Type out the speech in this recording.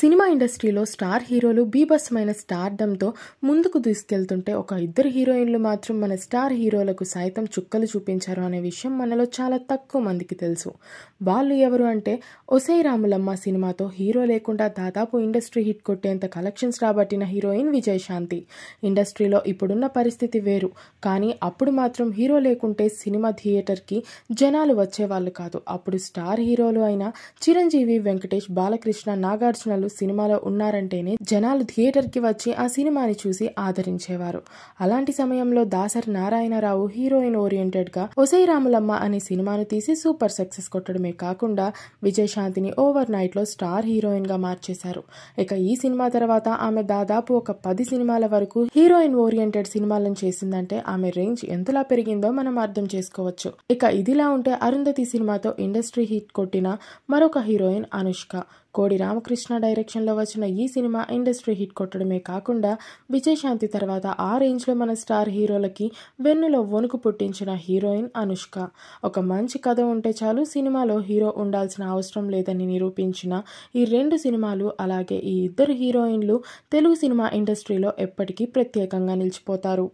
cinema ఇండస్ట్రీలో star హీరోలు బీభత్సమైన స్టార్డంతో ముందుకు దూసుకెళ్తుంటే ఒక ఇద్దరు హీరోయిన్లు మాత్రం మన స్టార్ హీరోలకు సైతం చుక్కలు చూపించారు అనే విషయం మనలో చాలా తక్కువ మందికి తెలుసు వాళ్ళు ఎవరు అంటే ఒసై రాములమ్మ సినిమాతో హీరో లేకుండా దాదాపు ఇండస్ట్రీ హిట్ కొట్టేంత కలెక్షన్స్ రాబట్టిన హీరోయిన్ విజయశాంతి ఇండస్ట్రీలో ఇప్పుడున్న పరిస్థితి వేరు కానీ అప్పుడు మాత్రం హీరో లేకుంటే సినిమా థియేటర్కి జనాలు వచ్చేవాళ్ళు కాదు అప్పుడు స్టార్ హీరోలు అయిన చిరంజీవి వెంకటేష్ బాలకృష్ణ నాగార్జున నటీనటులు సినిమాలో ఉన్నారంటేనే జనాలు థియేటర్కి వచ్చి ఆ సినిమాని చూసి ఆదరించేవారు అలాంటి సమయంలో దాసరి నారాయణరావు హీరోయిన్ ఓరియంటెడ్గా ఒసై రాములమ్మ అనే సినిమాను తీసి సూపర్ సక్సెస్ కొట్టడమే కాకుండా విజయశాంతిని ఓవర్ నైట్లో స్టార్ హీరోయిన్గా మార్చేశారు ఇక ఈ సినిమా తర్వాత ఆమె దాదాపు ఒక పది సినిమాల వరకు హీరోయిన్ ఓరియంటెడ్ సినిమాలను చేసిందంటే ఆమె రేంజ్ ఎంతలా పెరిగిందో మనం అర్థం చేసుకోవచ్చు ఇక ఇదిలా ఉంటే అరుంధతి సినిమాతో ఇండస్ట్రీ హిట్ కొట్టిన మరొక హీరోయిన్ అనుష్క కోడి రామకృష్ణ డైరెక్షన్లో వచ్చిన ఈ సినిమా ఇండస్ట్రీ హిట్ కొట్టడమే కాకుండా విజయశాంతి తర్వాత ఆ రేంజ్లో మన స్టార్ హీరోలకి వెన్నులో వణుకు పుట్టించిన హీరోయిన్ అనుష్క ఒక మంచి కథ ఉంటే చాలు సినిమాలో హీరో ఉండాల్సిన అవసరం లేదని నిరూపించిన ఈ రెండు సినిమాలు అలాగే ఈ ఇద్దరు హీరోయిన్లు తెలుగు సినిమా ఇండస్ట్రీలో ఎప్పటికీ ప్రత్యేకంగా నిలిచిపోతారు